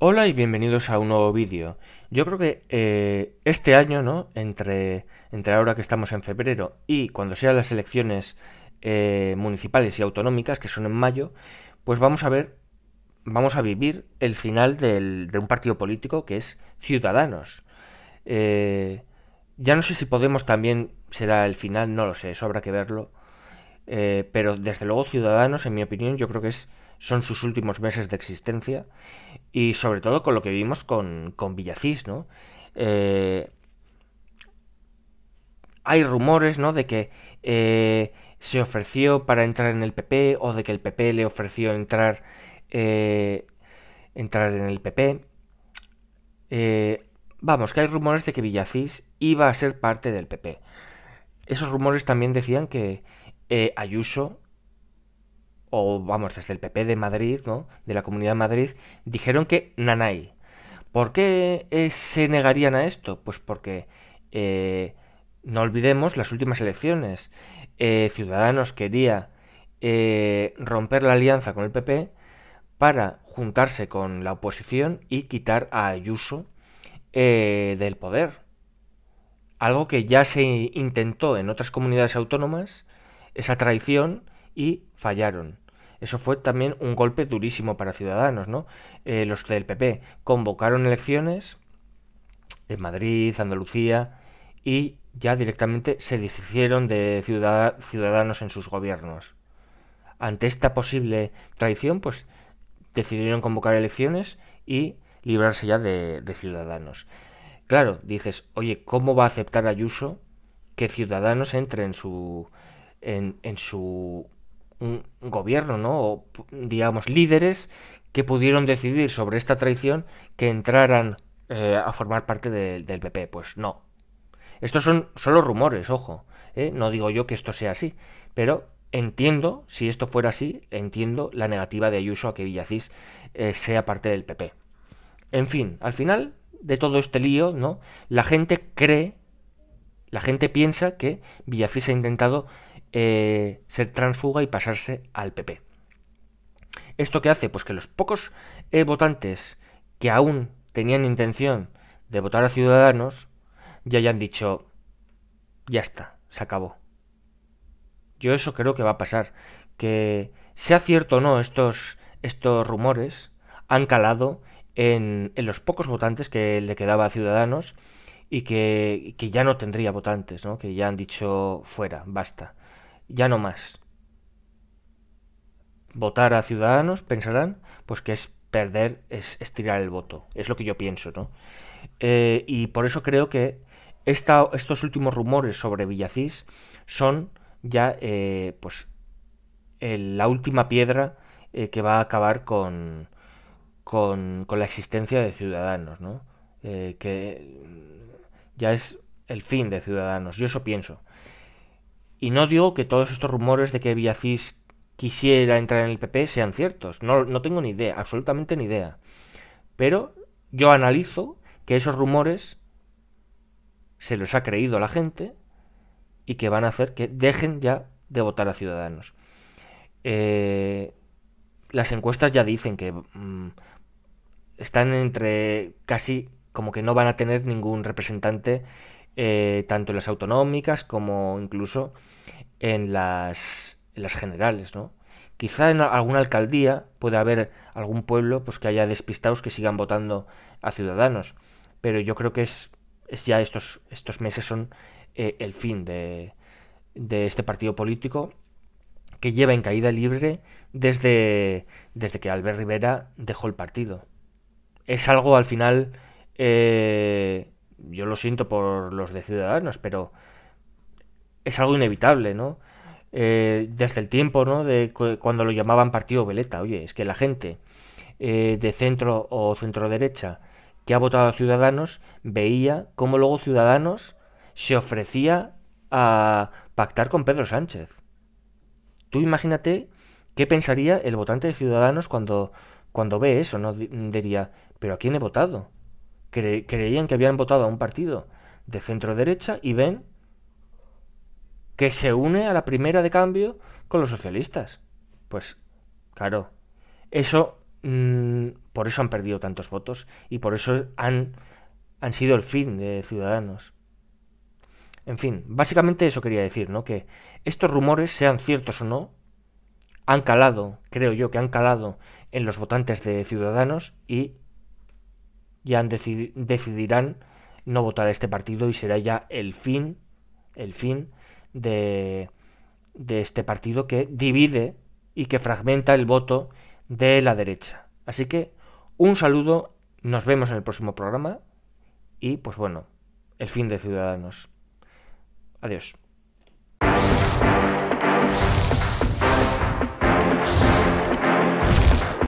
Hola y bienvenidos a un nuevo vídeo. Yo creo que eh, este año, ¿no? Entre, entre ahora que estamos en febrero y cuando sean las elecciones eh, municipales y autonómicas, que son en mayo, pues vamos a ver, vamos a vivir el final de un partido político que es Ciudadanos. Eh, ya no sé si Podemos también será el final, no lo sé, eso habrá que verlo. pero desde luego Ciudadanos, en mi opinión, yo creo que es son sus últimos meses de existencia y sobre todo con lo que vimos con, con Villacís, ¿no? Eh, hay rumores, ¿no? De que eh, se ofreció para entrar en el PP o de que el PP le ofreció entrar, eh, entrar en el PP. vamos, que hay rumores de que Villacís iba a ser parte del PP. Esos rumores también decían que Ayuso o vamos, desde el PP de Madrid, ¿no? De la Comunidad de Madrid, dijeron que nanay. ¿Por qué eh, se negarían a esto? Pues porque eh, no olvidemos las últimas elecciones. Eh, Ciudadanos quería romper la alianza con el PP para juntarse con la oposición y quitar a Ayuso del poder. Algo que ya se intentó en otras comunidades autónomas, esa traición y fallaron. Eso fue también un golpe durísimo para Ciudadanos, ¿no? Eh, los del PP convocaron elecciones en Madrid, Andalucía, y ya directamente se deshicieron de Ciudadanos en sus gobiernos. Ante esta posible traición, pues decidieron convocar elecciones y librarse ya de, Ciudadanos. Claro, dices, oye, ¿cómo va a aceptar Ayuso que Ciudadanos entre en su, en su un gobierno, ¿no? O, digamos, líderes que pudieron decidir sobre esta traición que entraran eh, a formar parte del PP. Pues no. Estos son solo rumores, ojo. ¿eh? No digo yo que esto sea así, pero entiendo, si esto fuera así, entiendo la negativa de Ayuso a que Villacís eh, sea parte del PP. En fin, al final de todo este lío, ¿no? La gente cree, la gente piensa que Villacís ha intentado eh, ser transfuga y pasarse al PP. ¿Esto qué hace? Pues que los pocos eh, votantes que aún tenían intención de votar a Ciudadanos ya hayan dicho, ya está, se acabó. Yo eso creo que va a pasar. Que sea cierto o no estos, estos rumores, han calado en, los pocos votantes que le quedaba a Ciudadanos y que, que ya no tendría votantes, ¿no? que ya han dicho fuera, basta ya no más. Votar a Ciudadanos, pensarán, pues que es perder, es estirar el voto. Es lo que yo pienso, ¿no? Eh, y por eso creo que esta, estos últimos rumores sobre Villacís son ya eh, pues la última piedra eh, que va a acabar con, con, con la existencia de Ciudadanos, ¿no? que ya es el fin de Ciudadanos, yo eso pienso. Y no digo que todos estos rumores de que Villacís quisiera entrar en el PP sean ciertos. No, tengo ni idea, absolutamente ni idea. Pero yo analizo que esos rumores se los ha creído a la gente y que van a hacer que dejen ya de votar a Ciudadanos. Eh, las encuestas ya dicen que mm, están entre casi como que no van a tener ningún representante eh, tanto en las autonómicas como incluso en las, las generales, ¿no? Quizá en alguna alcaldía puede haber algún pueblo pues, que haya despistados que sigan votando a ciudadanos, pero yo creo que es, es ya estos, estos meses son eh, el fin de, de este partido político que lleva en caída libre desde, desde que Albert Rivera dejó el partido. Es algo al final, eh, yo lo siento por los de Ciudadanos, pero es algo inevitable, ¿no? Eh, desde el tiempo, ¿no? De cuando lo llamaban partido veleta. Oye, es que la gente eh, de centro o centro derecha que ha votado a Ciudadanos veía cómo luego Ciudadanos se ofrecía a pactar con Pedro Sánchez. Tú imagínate qué pensaría el votante de Ciudadanos cuando, cuando ve eso, ¿no? Diría, ¿pero a quién he votado? creían que habían votado a un partido de centro derecha y ven que se une a la primera de cambio con los socialistas. Pues, claro, eso, mm, por eso han perdido tantos votos y por eso han, han sido el fin de Ciudadanos. En fin, básicamente eso quería decir, ¿no? Que estos rumores, sean ciertos o no, han calado, creo yo que han calado en los votantes de Ciudadanos y ya han decidirán no votar a este partido y será ya el fin, el fin de, este partido que divide y que fragmenta el voto de la derecha. Así que un saludo, nos vemos en el próximo programa y pues bueno, el fin de Ciudadanos. Adiós.